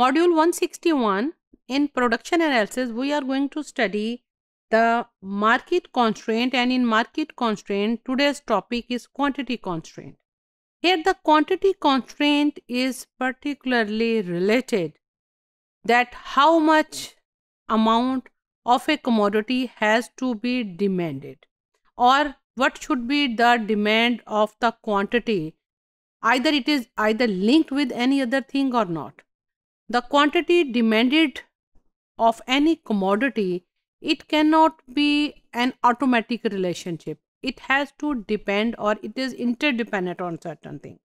Module 161 in production analysis we are going to study the market constraint and in market constraint today's topic is quantity constraint. Here the quantity constraint is particularly related that how much amount of a commodity has to be demanded or what should be the demand of the quantity either it is either linked with any other thing or not the quantity demanded of any commodity, it cannot be an automatic relationship. It has to depend or it is interdependent on certain things.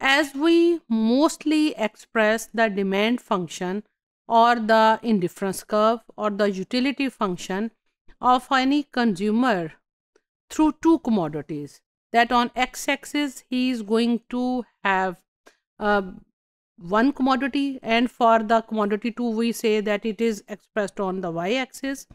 As we mostly express the demand function or the indifference curve or the utility function of any consumer through two commodities that on x axis he is going to have uh, one commodity and for the commodity 2 we say that it is expressed on the y-axis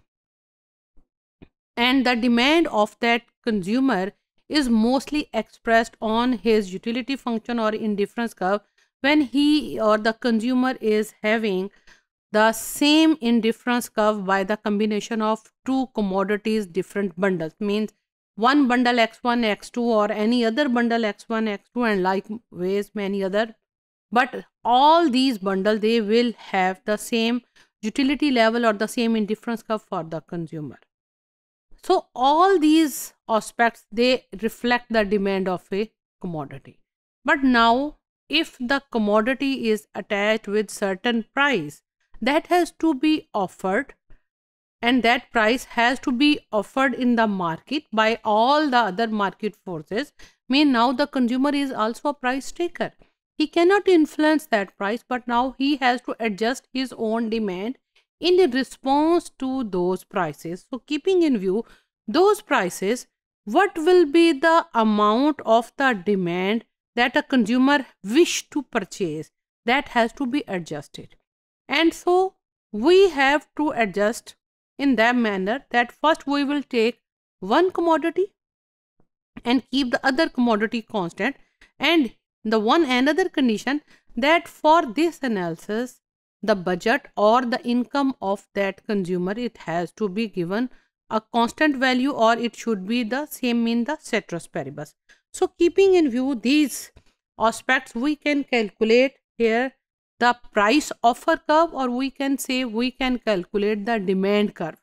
and the demand of that consumer is mostly expressed on his utility function or indifference curve when he or the consumer is having the same indifference curve by the combination of two commodities different bundles means one bundle x1 x2 or any other bundle x1 x2 and likewise many other but all these bundle they will have the same utility level or the same indifference curve for the consumer so all these aspects they reflect the demand of a commodity but now if the commodity is attached with certain price that has to be offered and that price has to be offered in the market by all the other market forces mean now the consumer is also a price taker he cannot influence that price, but now he has to adjust his own demand in response to those prices. So keeping in view those prices, what will be the amount of the demand that a consumer wish to purchase? That has to be adjusted. And so we have to adjust in that manner that first we will take one commodity and keep the other commodity constant and the one another condition that for this analysis, the budget or the income of that consumer, it has to be given a constant value or it should be the same in the ceteris paribus. So keeping in view these aspects, we can calculate here the price offer curve or we can say we can calculate the demand curve.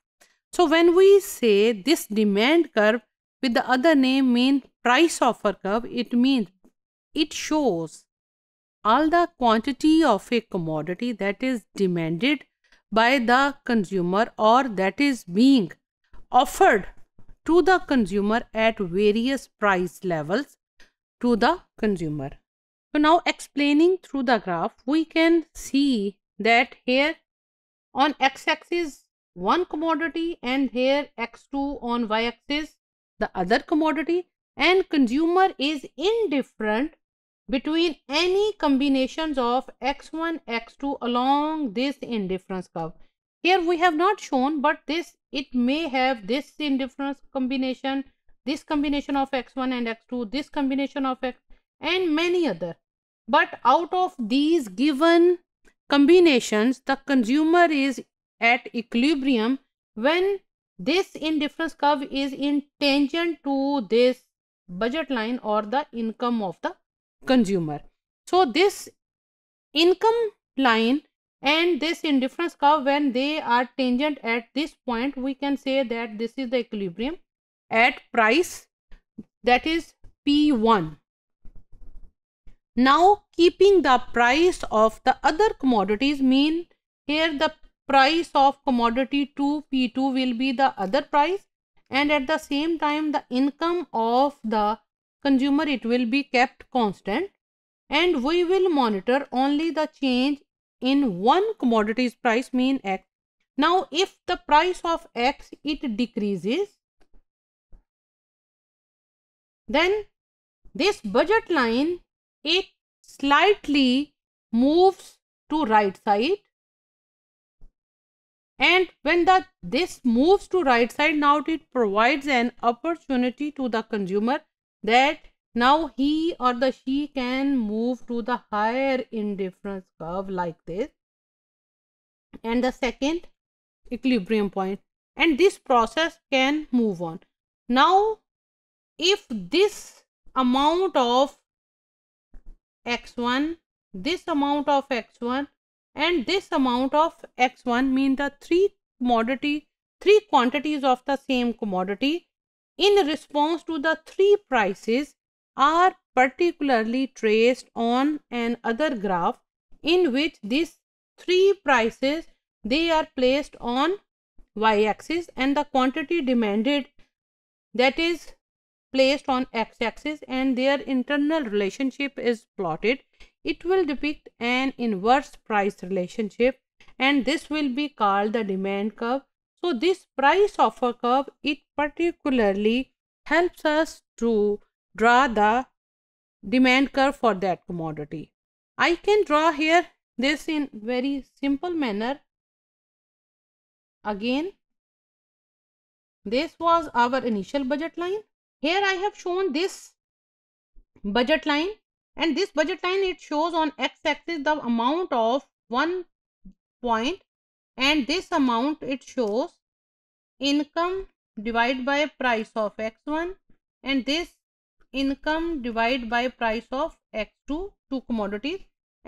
So when we say this demand curve with the other name mean price offer curve, it means it shows all the quantity of a commodity that is demanded by the consumer or that is being offered to the consumer at various price levels to the consumer. So now explaining through the graph, we can see that here on x-axis one commodity and here x2 on y-axis the other commodity and consumer is indifferent between any combinations of x1, x2 along this indifference curve. Here we have not shown but this it may have this indifference combination, this combination of x1 and x2, this combination of x and many other. But out of these given combinations the consumer is at equilibrium when this indifference curve is in tangent to this budget line or the income of the consumer. So this income line and this indifference curve when they are tangent at this point we can say that this is the equilibrium at price that is P1. Now keeping the price of the other commodities mean here the price of commodity 2 P2 will be the other price and at the same time the income of the consumer it will be kept constant and we will monitor only the change in one commodity's price mean x. Now if the price of x it decreases then this budget line it slightly moves to right side and when the this moves to right side now it provides an opportunity to the consumer that now he or the she can move to the higher indifference curve like this and the second equilibrium point and this process can move on. Now if this amount of x1 this amount of x1 and this amount of x1 mean the three commodity three quantities of the same commodity in response to the three prices are particularly traced on an other graph in which these three prices they are placed on y-axis and the quantity demanded that is placed on x-axis and their internal relationship is plotted it will depict an inverse price relationship and this will be called the demand curve so this price offer curve, it particularly helps us to draw the demand curve for that commodity. I can draw here this in very simple manner. Again, this was our initial budget line. Here I have shown this budget line and this budget line it shows on x axis the amount of one point and this amount it shows income divided by price of x1 and this income divided by price of x2 two commodities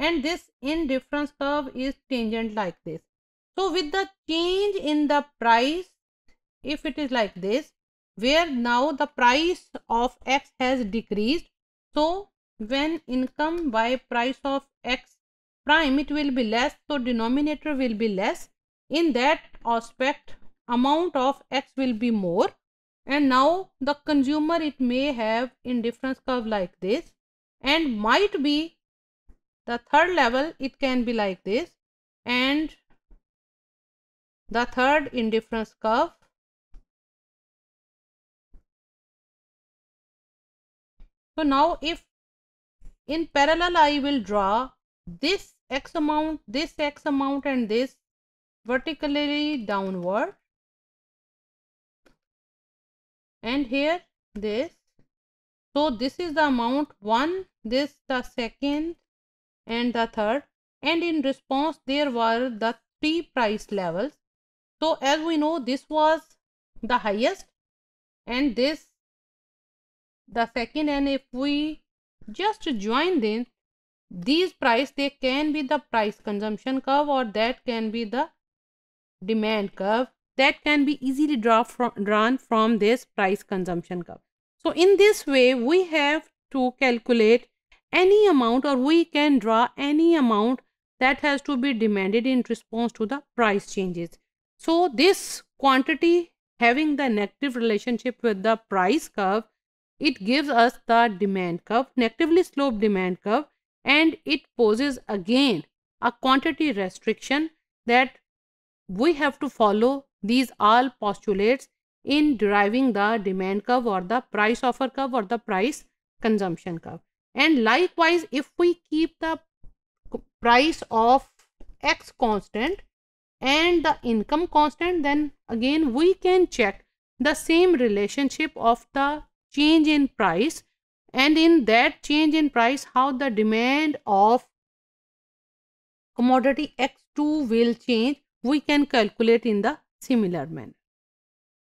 and this in difference curve is tangent like this so with the change in the price if it is like this where now the price of x has decreased so when income by price of x prime it will be less so denominator will be less in that aspect amount of x will be more and now the consumer it may have indifference curve like this and might be the third level it can be like this and the third indifference curve so now if in parallel i will draw this x amount this x amount and this vertically downward and here this so this is the amount one this the second and the third and in response there were the three price levels so as we know this was the highest and this the second and if we just join then these price they can be the price consumption curve or that can be the demand curve that can be easily draw from, drawn from this price consumption curve. So in this way, we have to calculate any amount or we can draw any amount that has to be demanded in response to the price changes. So this quantity having the negative relationship with the price curve, it gives us the demand curve, negatively sloped demand curve and it poses again a quantity restriction that we have to follow these all postulates in deriving the demand curve or the price offer curve or the price consumption curve. And likewise, if we keep the price of x constant and the income constant, then again we can check the same relationship of the change in price and in that change in price how the demand of commodity x2 will change we can calculate in the similar manner.